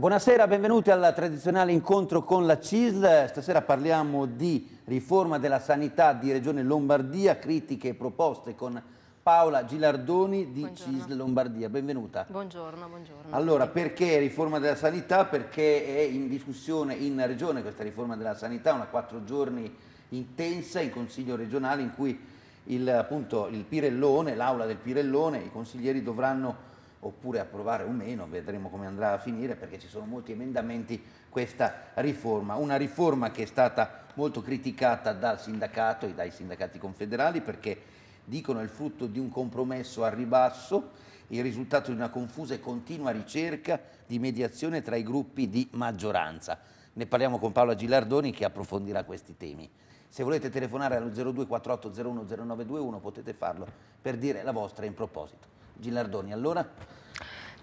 Buonasera, benvenuti al tradizionale incontro con la CISL. Stasera parliamo di riforma della sanità di Regione Lombardia, critiche e proposte con Paola Gilardoni di buongiorno. CISL Lombardia. Benvenuta. Buongiorno, buongiorno. Allora, perché riforma della sanità? Perché è in discussione in Regione questa riforma della sanità, una quattro giorni intensa in Consiglio regionale in cui il, appunto, il Pirellone, l'aula del Pirellone, i consiglieri dovranno oppure approvare o meno, vedremo come andrà a finire perché ci sono molti emendamenti questa riforma, una riforma che è stata molto criticata dal sindacato e dai sindacati confederali perché dicono è il frutto di un compromesso a ribasso, il risultato di una confusa e continua ricerca di mediazione tra i gruppi di maggioranza. Ne parliamo con Paola Gilardoni che approfondirà questi temi. Se volete telefonare allo 0248 01091 potete farlo per dire la vostra in proposito. Gilardoni, allora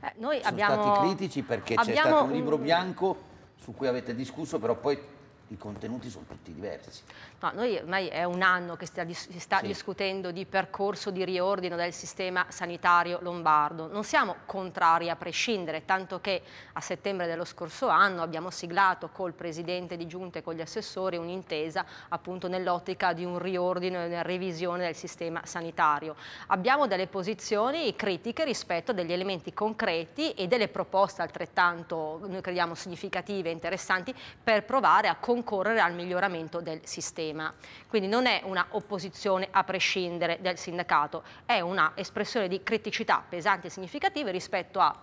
eh, noi sono abbiamo, stati critici perché c'è stato un libro bianco su cui avete discusso, però poi i contenuti sono tutti diversi. No, noi ormai è un anno che stia, si sta sì. discutendo di percorso di riordino del sistema sanitario lombardo. Non siamo contrari a prescindere, tanto che a settembre dello scorso anno abbiamo siglato col Presidente di Giunta e con gli assessori un'intesa appunto nell'ottica di un riordino e una revisione del sistema sanitario. Abbiamo delle posizioni critiche rispetto a degli elementi concreti e delle proposte altrettanto, noi crediamo, significative e interessanti per provare a concludere concorrere al miglioramento del sistema. Quindi non è una opposizione a prescindere del sindacato, è una espressione di criticità pesanti e significative rispetto a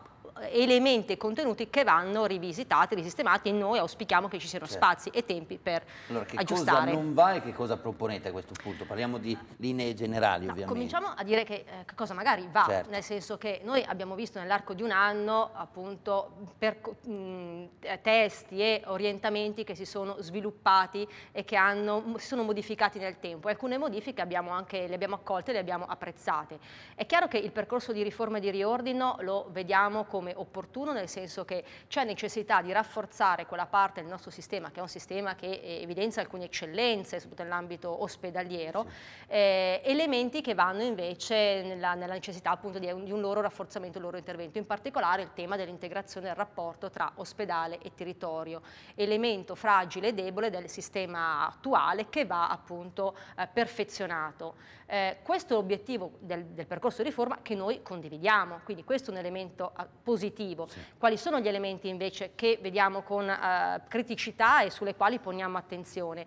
elementi e contenuti che vanno rivisitati, risistemati e noi auspichiamo che ci siano certo. spazi e tempi per allora, che aggiustare. Cosa non va e che cosa proponete a questo punto? Parliamo di linee generali no, ovviamente. Cominciamo a dire che, eh, che cosa magari va, certo. nel senso che noi abbiamo visto nell'arco di un anno appunto per, mh, mm, eh, testi e orientamenti che si sono sviluppati e che hanno, si sono modificati nel tempo. Alcune modifiche abbiamo anche, le abbiamo accolte e le abbiamo apprezzate. È chiaro che il percorso di riforma e di riordino lo vediamo come come opportuno nel senso che c'è necessità di rafforzare quella parte del nostro sistema che è un sistema che eh, evidenzia alcune eccellenze soprattutto nell'ambito ospedaliero, sì. eh, elementi che vanno invece nella, nella necessità appunto di un, di un, loro rafforzamento, un loro intervento, in particolare il tema dell'integrazione del rapporto tra ospedale e territorio, elemento fragile e debole del sistema attuale che va appunto eh, perfezionato. Eh, questo è l'obiettivo del, del percorso di riforma che noi condividiamo, quindi questo è un elemento positivo eh, positivo. Sì. Quali sono gli elementi invece che vediamo con eh, criticità e sulle quali poniamo attenzione?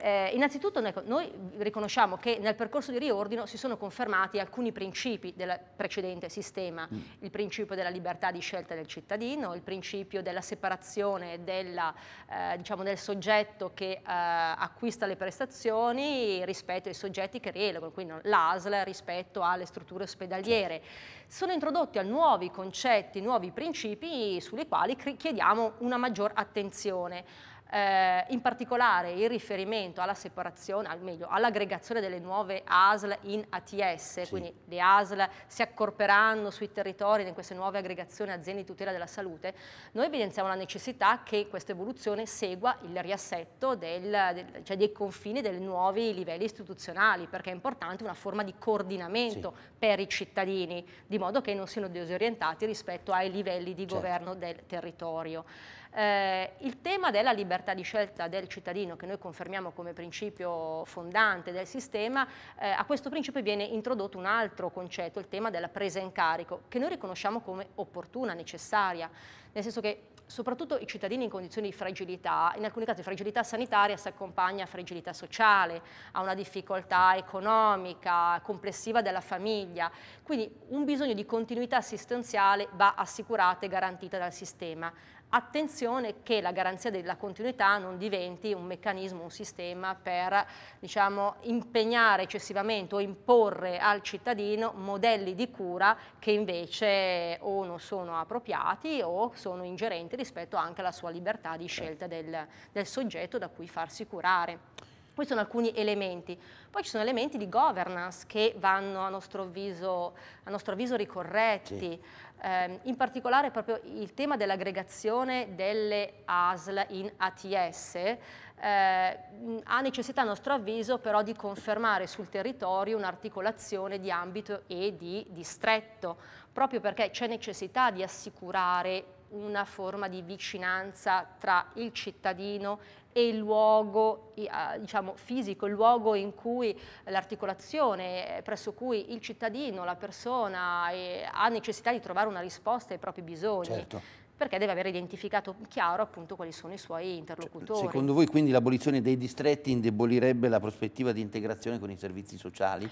Eh, innanzitutto noi riconosciamo che nel percorso di riordino si sono confermati alcuni principi del precedente sistema, mm. il principio della libertà di scelta del cittadino, il principio della separazione della, eh, diciamo del soggetto che eh, acquista le prestazioni rispetto ai soggetti che rielogano, quindi l'ASL rispetto alle strutture ospedaliere. Certo. Sono introdotti nuovi concetti, nuovi principi sulle quali chiediamo una maggior attenzione eh, in particolare il riferimento alla separazione, al meglio all'aggregazione delle nuove ASL in ATS, sì. quindi le ASL si accorperanno sui territori in queste nuove aggregazioni aziende di tutela della salute, noi evidenziamo la necessità che questa evoluzione segua il riassetto del, del, cioè dei confini dei nuovi livelli istituzionali, perché è importante una forma di coordinamento sì. per i cittadini, di modo che non siano disorientati rispetto ai livelli di certo. governo del territorio. Eh, il tema della libertà di scelta del cittadino, che noi confermiamo come principio fondante del sistema, eh, a questo principio viene introdotto un altro concetto, il tema della presa in carico, che noi riconosciamo come opportuna, necessaria, nel senso che soprattutto i cittadini in condizioni di fragilità, in alcuni casi fragilità sanitaria si accompagna a fragilità sociale, a una difficoltà economica, complessiva della famiglia, quindi un bisogno di continuità assistenziale va assicurata e garantita dal sistema attenzione che la garanzia della continuità non diventi un meccanismo, un sistema per diciamo, impegnare eccessivamente o imporre al cittadino modelli di cura che invece o non sono appropriati o sono ingerenti rispetto anche alla sua libertà di certo. scelta del, del soggetto da cui farsi curare. Questi sono alcuni elementi. Poi ci sono elementi di governance che vanno a nostro avviso, a nostro avviso ricorretti. Sì. Eh, in particolare proprio il tema dell'aggregazione delle ASL in ATS eh, ha necessità a nostro avviso però di confermare sul territorio un'articolazione di ambito e di distretto, proprio perché c'è necessità di assicurare una forma di vicinanza tra il cittadino è il luogo diciamo, fisico, il luogo in cui l'articolazione, eh, presso cui il cittadino, la persona eh, ha necessità di trovare una risposta ai propri bisogni. Certo perché deve aver identificato chiaro appunto quali sono i suoi interlocutori. Cioè, secondo voi quindi l'abolizione dei distretti indebolirebbe la prospettiva di integrazione con i servizi sociali?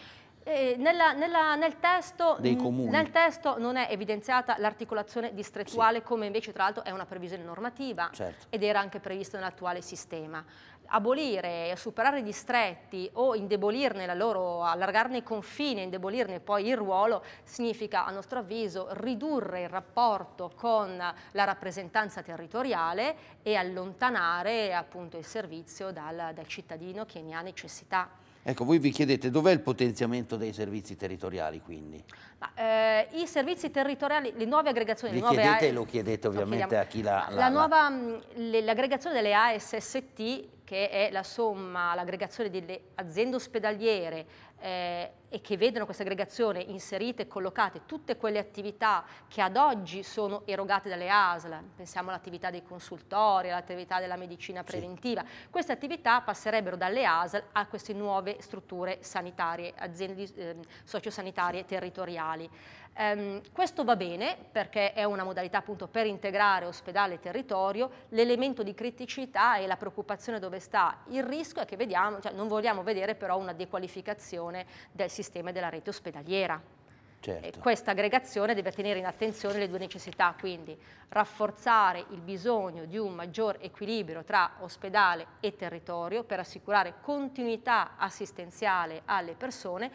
Eh, nella, nella, nel, testo, nel, testo, non è evidenziata l'articolazione distrettuale sì. come invece tra l'altro è una previsione normativa certo. ed era anche previsto nell'attuale sistema. Abolire, superare i distretti o indebolirne la loro, allargarne i confini, indebolirne poi il ruolo significa a nostro avviso ridurre il rapporto con la rappresentanza territoriale e allontanare appunto il servizio dal, dal cittadino che ne ha necessità. Ecco, voi vi chiedete dov'è il potenziamento dei servizi territoriali quindi? Ma, eh, I servizi territoriali, le nuove aggregazioni... Le nuove chiedete, e lo chiedete ovviamente lo a chi la... l'aggregazione la, la... Mm, delle ASST, che è la somma, l'aggregazione delle aziende ospedaliere, eh, e che vedono questa aggregazione inserite e collocate tutte quelle attività che ad oggi sono erogate dalle ASL, pensiamo all'attività dei consultori, all'attività della medicina preventiva, sì. queste attività passerebbero dalle ASL a queste nuove strutture sanitarie, aziende eh, sociosanitarie sì. territoriali. Um, questo va bene perché è una modalità appunto per integrare ospedale e territorio, l'elemento di criticità e la preoccupazione dove sta. Il rischio è che vediamo, cioè non vogliamo vedere però una dequalificazione gestione del sistema e della rete ospedaliera. Certo. Questa aggregazione deve tenere in attenzione le due necessità, quindi rafforzare il bisogno di un maggior equilibrio tra ospedale e territorio per assicurare continuità assistenziale alle persone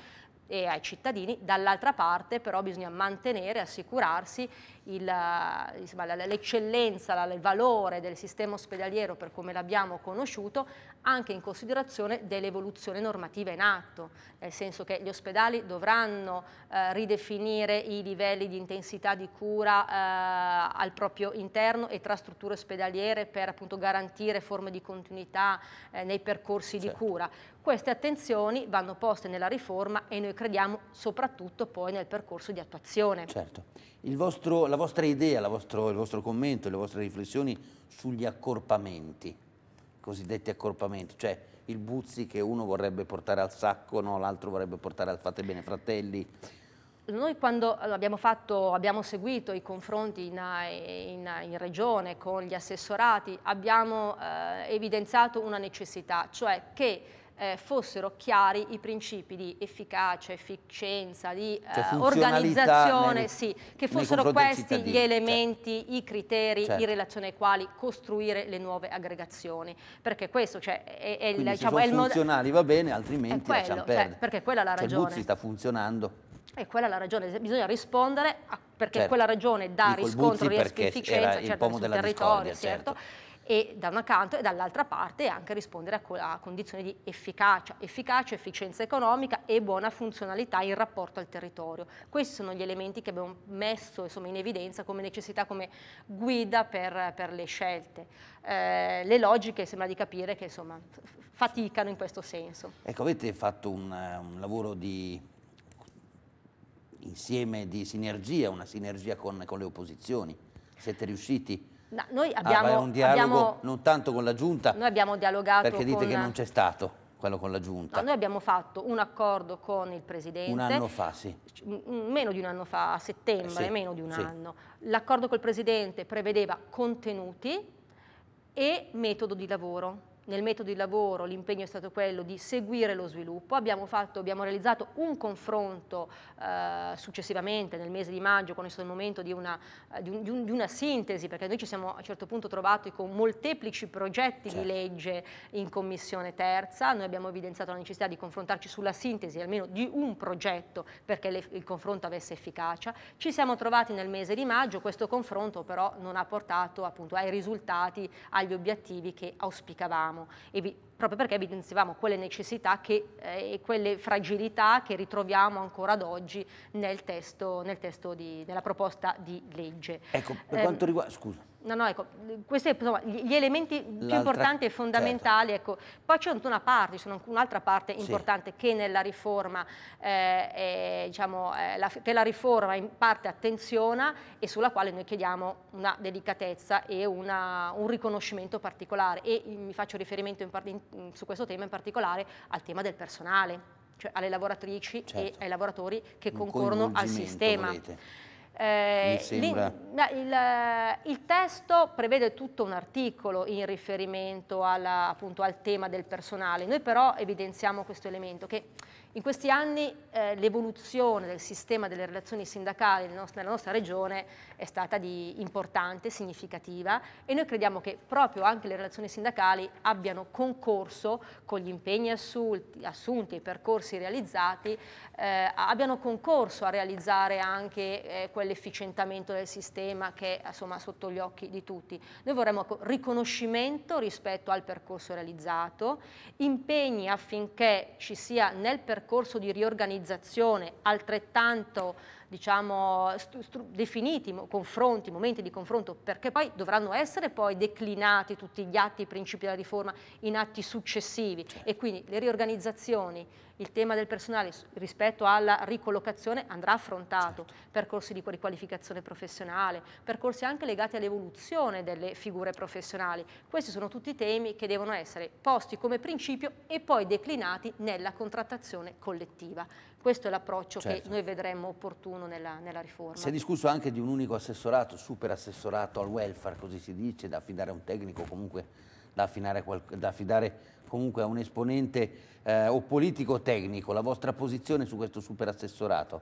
e ai cittadini, dall'altra parte però bisogna mantenere e assicurarsi eh, l'eccellenza, il valore del sistema ospedaliero per come l'abbiamo conosciuto, anche in considerazione dell'evoluzione normativa in atto, nel senso che gli ospedali dovranno eh, ridefinire i livelli di intensità di cura eh, al proprio interno e tra strutture ospedaliere per appunto garantire forme di continuità eh, nei percorsi certo. di cura. Queste attenzioni vanno poste nella riforma e noi crediamo soprattutto poi nel percorso di attuazione. Certo. Vostro, la vostra idea, vostro, il vostro commento, le vostre riflessioni sugli accorpamenti, cosiddetti accorpamenti, cioè il Buzzi che uno vorrebbe portare al sacco, no? l'altro vorrebbe portare al fate bene fratelli. Noi quando abbiamo, fatto, abbiamo seguito i confronti in, in, in, regione con gli assessorati abbiamo eh, evidenziato una necessità, cioè che eh, fossero chiari i principi di efficacia, efficienza, di cioè, eh, organizzazione, nel, sì, che fossero questi gli certo. elementi, certo. i criteri certo. in relazione ai quali costruire le nuove aggregazioni. Perché questo cioè, è, è, Quindi, diciamo, se sono è il funzionali va bene, altrimenti quello, lasciamo perdere. Cioè, perché quella è la cioè, ragione. Cioè, Buzzi sta funzionando. E quella è la ragione, bisogna rispondere a, perché certo. quella ragione dà Dico, riscontro, riesco efficienza, certo, sul territorio, certo. certo e da un canto e dall'altra parte anche rispondere a, co a condizioni di efficacia, efficacia, efficienza economica e buona funzionalità in rapporto al territorio. Questi sono gli elementi che abbiamo messo insomma, in evidenza come necessità, come guida per, per le scelte. Eh, le logiche sembra di capire che insomma, faticano in questo senso. Ecco, avete fatto un, un lavoro di insieme di sinergia, una sinergia con, con le opposizioni. Siete riusciti No, noi ah, abbiamo, ah, un dialogo abbiamo, non tanto con la Giunta. Noi abbiamo dialogato Perché dite con... che non c'è stato quello con la Giunta. No, noi abbiamo fatto un accordo con il Presidente. Un anno fa, sì. Meno di un anno fa, a settembre, eh, sì, meno di un sì. anno. L'accordo col Presidente prevedeva contenuti e metodo di lavoro nel metodo di lavoro l'impegno è stato quello di seguire lo sviluppo, abbiamo, fatto, abbiamo realizzato un confronto eh, successivamente nel mese di maggio quando è stato il momento di una, eh, di, un, di una, sintesi perché noi ci siamo a un certo punto trovati con molteplici progetti certo. di legge in commissione terza, noi abbiamo evidenziato la necessità di confrontarci sulla sintesi almeno di un progetto perché le, il confronto avesse efficacia, ci siamo trovati nel mese di maggio, questo confronto però non ha portato appunto ai risultati, agli obiettivi che auspicavamo e vi proprio perché evidenziavamo quelle necessità che, eh, e quelle fragilità che ritroviamo ancora ad oggi nel testo, nel testo di, nella proposta di legge. Ecco, per eh, quanto riguarda... Scusa. No, no, ecco, questi sono gli elementi più importanti e certo. fondamentali, certo. ecco. poi c'è una parte, c'è un'altra parte importante sì. che nella riforma, eh, è, diciamo, eh, la, che la riforma in parte attenziona e sulla quale noi chiediamo una delicatezza e una, un riconoscimento particolare e mm, mi faccio riferimento in, in Mm, su questo tema in particolare al tema del personale, cioè alle lavoratrici certo. e ai lavoratori che concorrono al sistema. Volete. Eh, il, il, il, testo prevede tutto un articolo in riferimento alla, appunto, al tema del personale, noi però evidenziamo questo elemento che in questi anni eh, l'evoluzione del sistema delle relazioni sindacali nella nostra, nella nostra regione è stata di importante, significativa e noi crediamo che proprio anche le relazioni sindacali abbiano concorso con gli impegni assunti, assunti e i percorsi realizzati, eh, abbiano concorso a realizzare anche eh, quell'efficientamento del sistema che è insomma, sotto gli occhi di tutti. Noi vorremmo ecco, riconoscimento rispetto al percorso realizzato, impegni affinché ci sia nel percorso percorso di riorganizzazione altrettanto diciamo, definiti confronti, momenti di confronto, perché poi dovranno essere poi declinati tutti gli atti, i principi della riforma in atti successivi certo. e quindi le riorganizzazioni il tema del personale rispetto alla ricollocazione andrà affrontato, certo. percorsi di riqualificazione professionale, percorsi anche legati all'evoluzione delle figure professionali. Questi sono tutti temi che devono essere posti come principio e poi declinati nella contrattazione collettiva. Questo è l'approccio certo. che noi vedremmo opportuno nella, nella, riforma. Si è discusso anche di un unico assessorato, superassessorato al welfare, così si dice, da affidare a un tecnico comunque da, da affidare comunque a un esponente eh, o politico tecnico, la vostra posizione su questo superassessorato?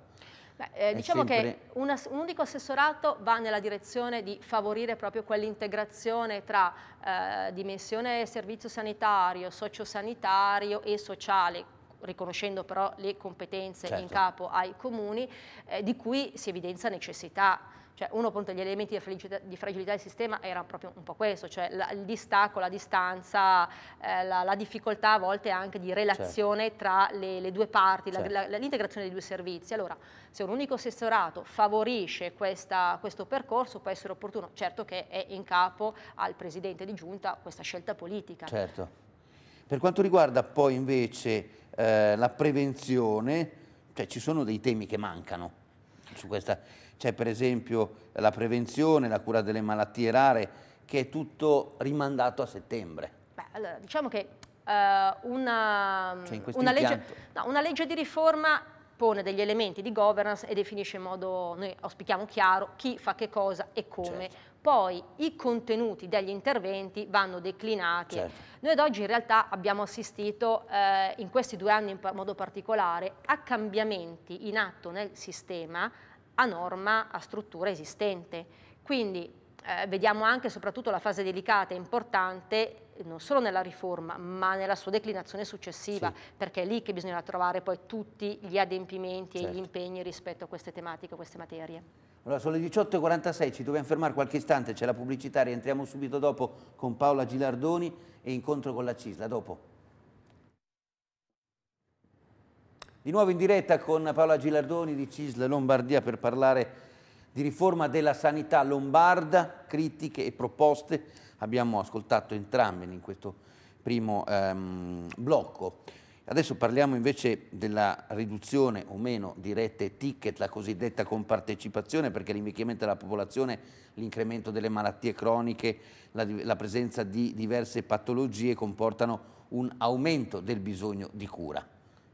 Beh, eh, diciamo sempre... che una, un unico assessorato va nella direzione di favorire proprio quell'integrazione tra eh, dimensione servizio sanitario, sociosanitario e sociale, riconoscendo però le competenze certo. in capo ai comuni, eh, di cui si evidenzia necessità. Cioè, uno appunto degli elementi di fragilità, di fragilità, del sistema era proprio un po' questo, cioè la, il distacco, la distanza, eh, la, la, difficoltà a volte anche di relazione certo. tra le, le, due parti, certo. l'integrazione dei due servizi. Allora, se un unico assessorato favorisce questa, questo percorso può essere opportuno, certo che è in capo al Presidente di Giunta questa scelta politica. Certo. Per quanto riguarda poi invece eh, la prevenzione, cioè ci sono dei temi che mancano su questa, c'è per esempio la prevenzione, la cura delle malattie rare, che è tutto rimandato a settembre. Beh, allora, diciamo che eh, una, cioè una, legge, no, una legge di riforma pone degli elementi di governance e definisce in modo, noi auspichiamo chiaro, chi fa che cosa e come. Certo. Poi i contenuti degli interventi vanno declinati. Certo. Noi ad oggi in realtà abbiamo assistito eh, in questi due anni in modo particolare a cambiamenti in atto nel sistema a norma, a struttura esistente. Quindi eh, vediamo anche soprattutto la fase delicata e importante non solo nella riforma, ma nella sua declinazione successiva, sì. perché è lì che bisognerà trovare poi tutti gli adempimenti certo. e gli certo. impegni rispetto a queste tematiche, a queste materie. Allora, sono le 18.46, ci dobbiamo fermare qualche istante, c'è la pubblicità, rientriamo subito dopo con Paola Gilardoni e incontro con la Cisla, dopo. Di nuovo in diretta con Paola Gilardoni di Cisla Lombardia per parlare di riforma della sanità lombarda, critiche e proposte, abbiamo ascoltato entrambe in questo primo ehm, blocco. Adesso parliamo invece della riduzione o meno di rette e ticket, la cosiddetta compartecipazione, perché l'invecchiamento della popolazione, l'incremento delle malattie croniche, la, la, presenza di diverse patologie comportano un aumento del bisogno di cura.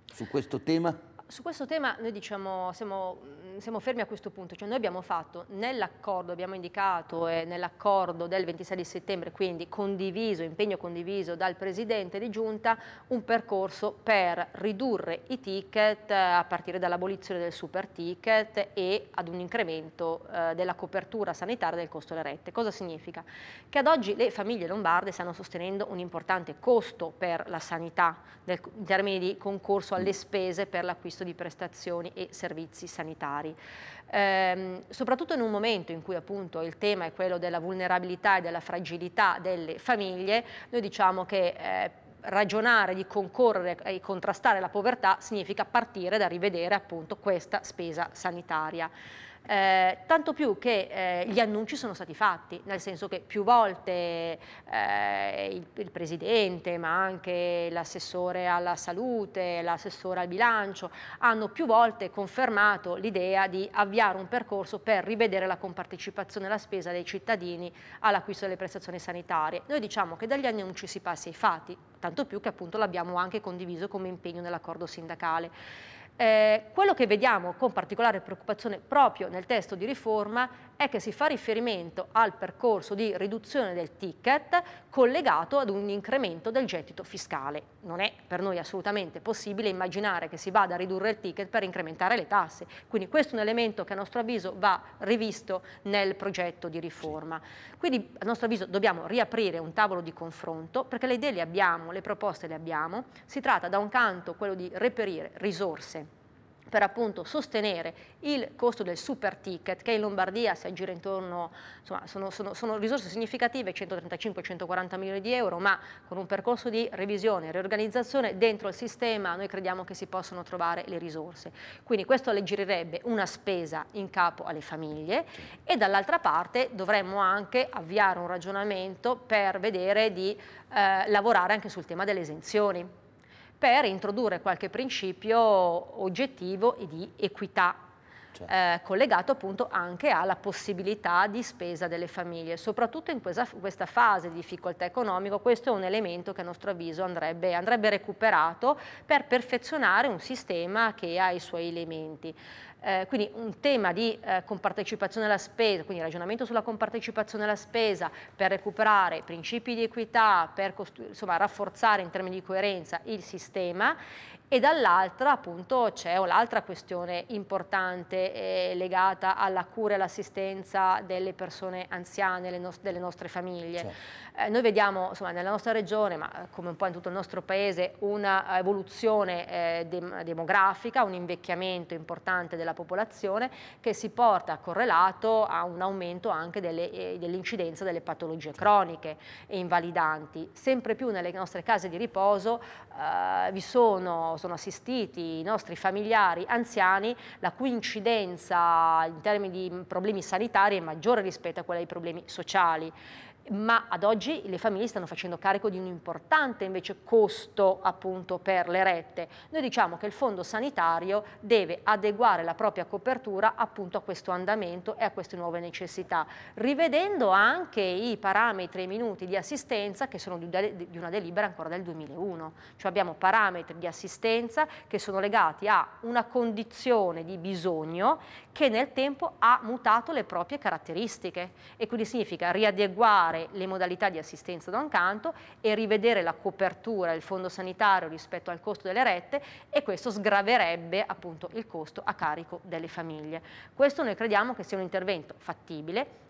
Su questo tema? su questo tema noi diciamo, siamo, mm, siamo, fermi a questo punto, cioè noi abbiamo fatto nell'accordo, abbiamo indicato eh, nell'accordo del 26 settembre, quindi condiviso, impegno condiviso dal Presidente di Giunta, un percorso per ridurre i ticket eh, a partire dall'abolizione del super ticket e ad un incremento eh, della copertura sanitaria del costo delle rette. Cosa significa? Che ad oggi le famiglie lombarde stanno sostenendo un importante costo per la sanità del, in termini di concorso alle spese per l'acquisto l'acquisto di prestazioni e servizi sanitari. Ehm, soprattutto in un momento in cui appunto il tema è quello della vulnerabilità e della fragilità delle famiglie, noi diciamo che eh, ragionare di concorrere e contrastare la povertà significa partire da rivedere appunto questa spesa sanitaria. Eh, tanto più che eh, gli annunci sono stati fatti, nel senso che più volte eh, il, il, Presidente, ma anche l'assessore alla salute, l'assessore al bilancio, hanno più volte confermato l'idea di avviare un percorso per rivedere la compartecipazione alla spesa dei cittadini all'acquisto delle prestazioni sanitarie. Noi diciamo che dagli annunci si passa ai fatti, tanto più che appunto l'abbiamo anche condiviso come impegno nell'accordo sindacale. Eh, quello che vediamo con particolare preoccupazione proprio nel testo di riforma è che si fa riferimento al percorso di riduzione del ticket collegato ad un incremento del gettito fiscale. Non è per noi assolutamente possibile immaginare che si vada a ridurre il ticket per incrementare le tasse, quindi questo è un elemento che a nostro avviso va rivisto nel progetto di riforma. Quindi a nostro avviso dobbiamo riaprire un tavolo di confronto perché le idee le abbiamo, le proposte le abbiamo, si tratta da un canto quello di reperire risorse per appunto sostenere il costo del super ticket che in Lombardia si aggira intorno, insomma sono, sono, sono risorse significative, 135-140 milioni di euro, ma con un percorso di revisione e riorganizzazione dentro il sistema noi crediamo che si possano trovare le risorse. Quindi questo alleggerirebbe una spesa in capo alle famiglie e dall'altra parte dovremmo anche avviare un ragionamento per vedere di eh, lavorare anche sul tema delle esenzioni per introdurre qualche principio oggettivo e di equità Certo. Eh, collegato appunto anche alla possibilità di spesa delle famiglie. Soprattutto in questa, questa, fase di difficoltà economica, questo è un elemento che a nostro avviso andrebbe, andrebbe recuperato per perfezionare un sistema che ha i suoi elementi. Eh, quindi un tema di eh, compartecipazione alla spesa, quindi ragionamento sulla compartecipazione alla spesa per recuperare principi di equità, per insomma, rafforzare in termini di coerenza il sistema e dall'altra appunto c'è l'altra questione importante eh, legata alla cura e all'assistenza delle persone anziane, no delle nostre famiglie. Certo. Eh, noi vediamo insomma, nella nostra regione, ma come un po' in tutto il nostro paese, una evoluzione eh, dem demografica, un invecchiamento importante della popolazione che si porta correlato a un aumento anche eh, dell'incidenza dell delle patologie croniche e invalidanti. Sempre più nelle nostre case di riposo eh, vi sono sono, assistiti i nostri familiari anziani la cui incidenza in termini di problemi sanitari è maggiore rispetto a quella dei problemi sociali ma ad oggi le famiglie stanno facendo carico di un importante invece costo appunto per le rette. Noi diciamo che il fondo sanitario deve adeguare la propria copertura appunto a questo andamento e a queste nuove necessità, rivedendo anche i parametri e i minuti di assistenza che sono di una delibera ancora del 2001, cioè abbiamo parametri di assistenza che sono legati a una condizione di bisogno che nel tempo ha mutato le proprie caratteristiche e quindi significa riadeguare valutare le modalità di assistenza da un canto e rivedere la copertura del fondo sanitario rispetto al costo delle rette e questo sgraverebbe appunto il costo a carico delle famiglie. Questo noi crediamo che sia un intervento fattibile,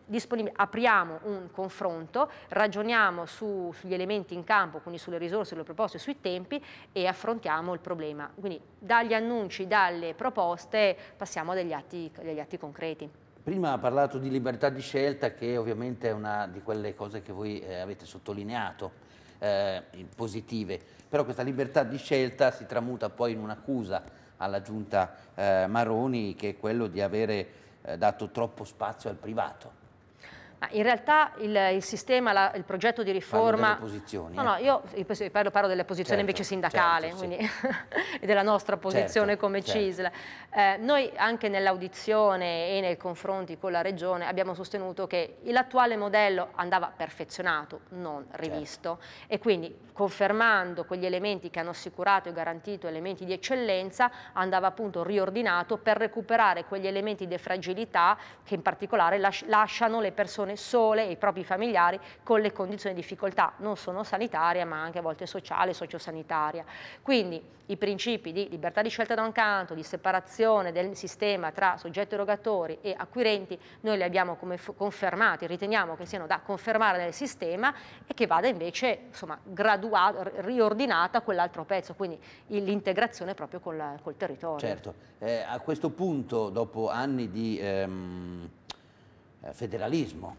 apriamo un confronto, ragioniamo su, sugli elementi in campo, quindi sulle risorse, sulle proposte, sui tempi e affrontiamo il problema. Quindi dagli annunci, dalle proposte passiamo agli atti, agli atti concreti. Prima ha parlato di libertà di scelta che ovviamente è una di quelle cose che voi eh, avete sottolineato, eh, positive, però questa libertà di scelta si tramuta poi in un'accusa alla giunta eh, Maroni che è quello di avere eh, dato troppo spazio al privato in realtà il, il sistema, la, il progetto di riforma... Posizioni, no, eh. no, io parlo, parlo delle posizioni certo, invece sindacale certo, quindi, sì. e della nostra certo, posizione certo, come CISL. Eh, noi anche nell'audizione e nei confronti con la Regione abbiamo sostenuto che l'attuale modello andava perfezionato, non certo. rivisto, e quindi confermando quegli elementi che hanno assicurato e garantito elementi di eccellenza, andava appunto riordinato per recuperare quegli elementi di fragilità che in particolare lasciano le persone persone sole e i propri familiari con le condizioni di difficoltà, non solo sanitaria ma anche a volte sociale, sociosanitaria. Quindi i principi di libertà di scelta da un canto, di separazione del sistema tra soggetti erogatori e acquirenti, noi li abbiamo confermati, riteniamo che siano da confermare nel sistema e che vada invece insomma, riordinata quell'altro pezzo, quindi l'integrazione proprio col, col territorio. Certo, eh, a questo punto dopo anni di... Ehm eh, federalismo,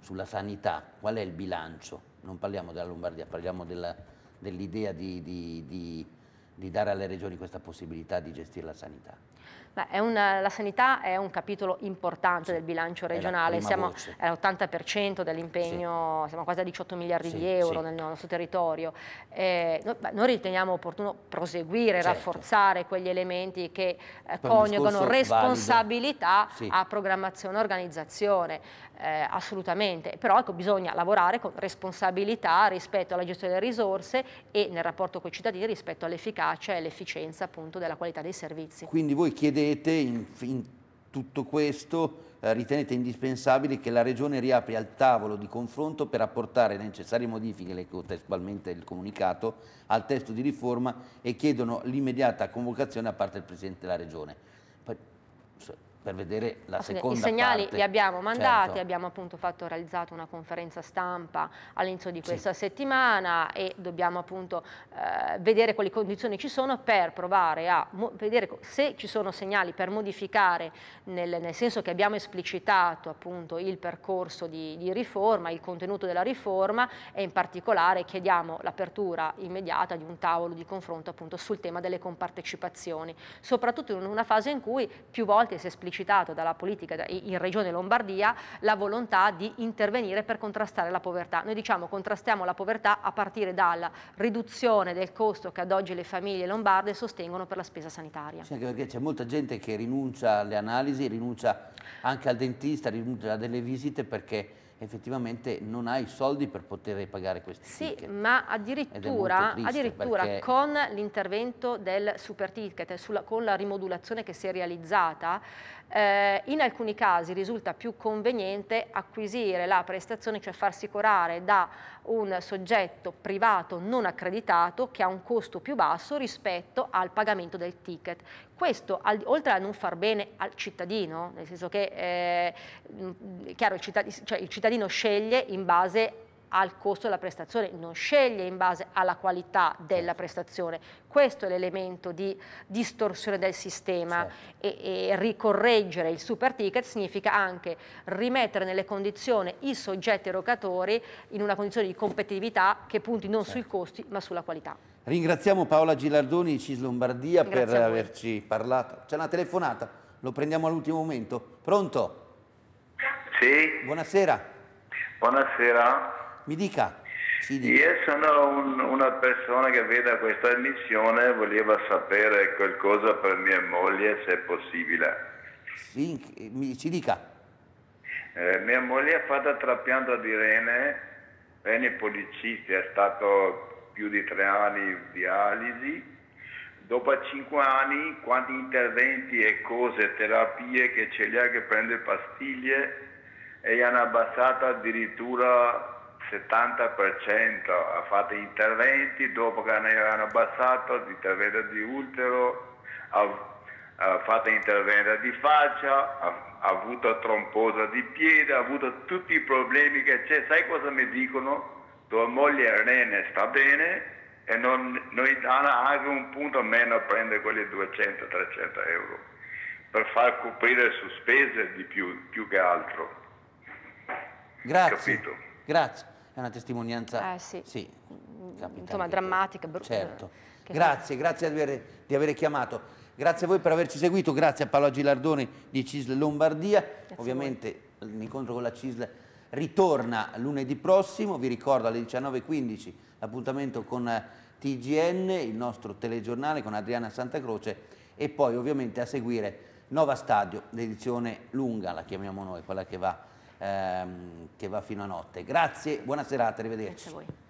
sulla sanità, qual è il bilancio? Non parliamo della Lombardia, parliamo dell'idea dell di, di, di di dare alle regioni questa possibilità di gestire la sanità? Beh, una, la sanità è un capitolo importante sì, del bilancio regionale, siamo all'80% dell'impegno, sì. siamo quasi a 18 miliardi sì, di euro nel nostro territorio. Eh, noi, beh, noi, riteniamo opportuno proseguire, certo. rafforzare quegli elementi che eh, coniugano responsabilità a programmazione e organizzazione, eh, assolutamente, però ecco, bisogna lavorare con responsabilità rispetto alla gestione delle risorse e nel rapporto con i cittadini rispetto all'efficacia l'efficacia e l'efficienza appunto della qualità dei servizi. Quindi voi chiedete in, in tutto questo eh, ritenete indispensabile che la Regione riapri al tavolo di confronto per apportare le necessarie modifiche, le testualmente il comunicato, al testo di riforma e chiedono l'immediata convocazione da parte del Presidente della Regione per vedere la seconda parte. I segnali parte. li abbiamo certo. mandati, certo. abbiamo appunto fatto, realizzato una conferenza stampa all'inizio di questa sì. settimana e dobbiamo appunto eh, vedere quali condizioni ci sono per provare a vedere se ci sono segnali per modificare nel, nel senso che abbiamo esplicitato appunto il percorso di, di, riforma, il contenuto della riforma e in particolare chiediamo l'apertura immediata di un tavolo di confronto appunto sul tema delle compartecipazioni, soprattutto in una fase in cui più volte si è esplicitato esplicitato dalla politica in regione Lombardia la volontà di intervenire per contrastare la povertà. Noi diciamo contrastiamo la povertà a partire dalla riduzione del costo che ad oggi le famiglie lombarde sostengono per la spesa sanitaria. Sì, anche perché c'è molta gente che rinuncia alle analisi, rinuncia anche al dentista, rinuncia a delle visite perché effettivamente non hai i soldi per poter pagare questi sì, ticket. Sì, ma addirittura, addirittura perché... con l'intervento del super ticket, sulla, con la rimodulazione che si è realizzata, eh, in alcuni casi risulta più conveniente acquisire la prestazione, cioè farsi curare da un soggetto privato non accreditato che ha un costo più basso rispetto al pagamento del ticket. Questo al, oltre a non far bene al cittadino, nel senso che eh, chiaro, il, cittadino, cioè, il cittadino sceglie in base al costo della prestazione, non sceglie in base alla qualità della certo. prestazione. Questo è l'elemento di distorsione del sistema sì. Certo. e, e, ricorreggere il super ticket significa anche rimettere nelle condizioni i soggetti erogatori in una condizione di competitività che punti non sì. sui certo. costi ma sulla qualità. Ringraziamo Paola Gilardoni di CIS Lombardia per averci parlato. C'è una telefonata, lo prendiamo all'ultimo momento. Pronto? Sì. Buonasera. Buonasera. Mi dica. Io sono un, una persona che vede questa emissione voleva sapere qualcosa per mia moglie, se è possibile. Sì, mi, ci dica. Eh, mia moglie è fatta trapianto di rene, rene policisti, è stato più di tre anni in dialisi. Dopo cinque anni, quanti interventi e cose, terapie che ce li ha che prende pastiglie, e gli hanno abbassato addirittura 70% ha fatto interventi, dopo che ne hanno abbassato l'intervento di ultero, ha, ha fatto intervento di faccia, ha, ha, avuto tromposa di piede, ha avuto tutti i problemi che c'è. Sai cosa mi dicono? Tua moglie Rene sta bene e non, noi danno anche un punto meno a prendere quelli 200-300 euro per far coprire su spese di più, più che altro. Grazie. Capito? Grazie una testimonianza eh, sì. Sì, mm, Insomma, drammatica, brutta. Certo. Grazie, fa... grazie di aver, di aver, chiamato. Grazie a voi per averci seguito, grazie a Paolo Gilardone di Cisle Lombardia. Grazie Ovviamente l'incontro con la Cisle ritorna lunedì prossimo, vi ricordo alle 19.15 l'appuntamento con TGN, il nostro telegiornale con Adriana Santacroce e poi ovviamente a seguire Nova Stadio, l'edizione lunga, la chiamiamo noi, quella che va ehm, che va fino a notte. Grazie, buona serata, arrivederci.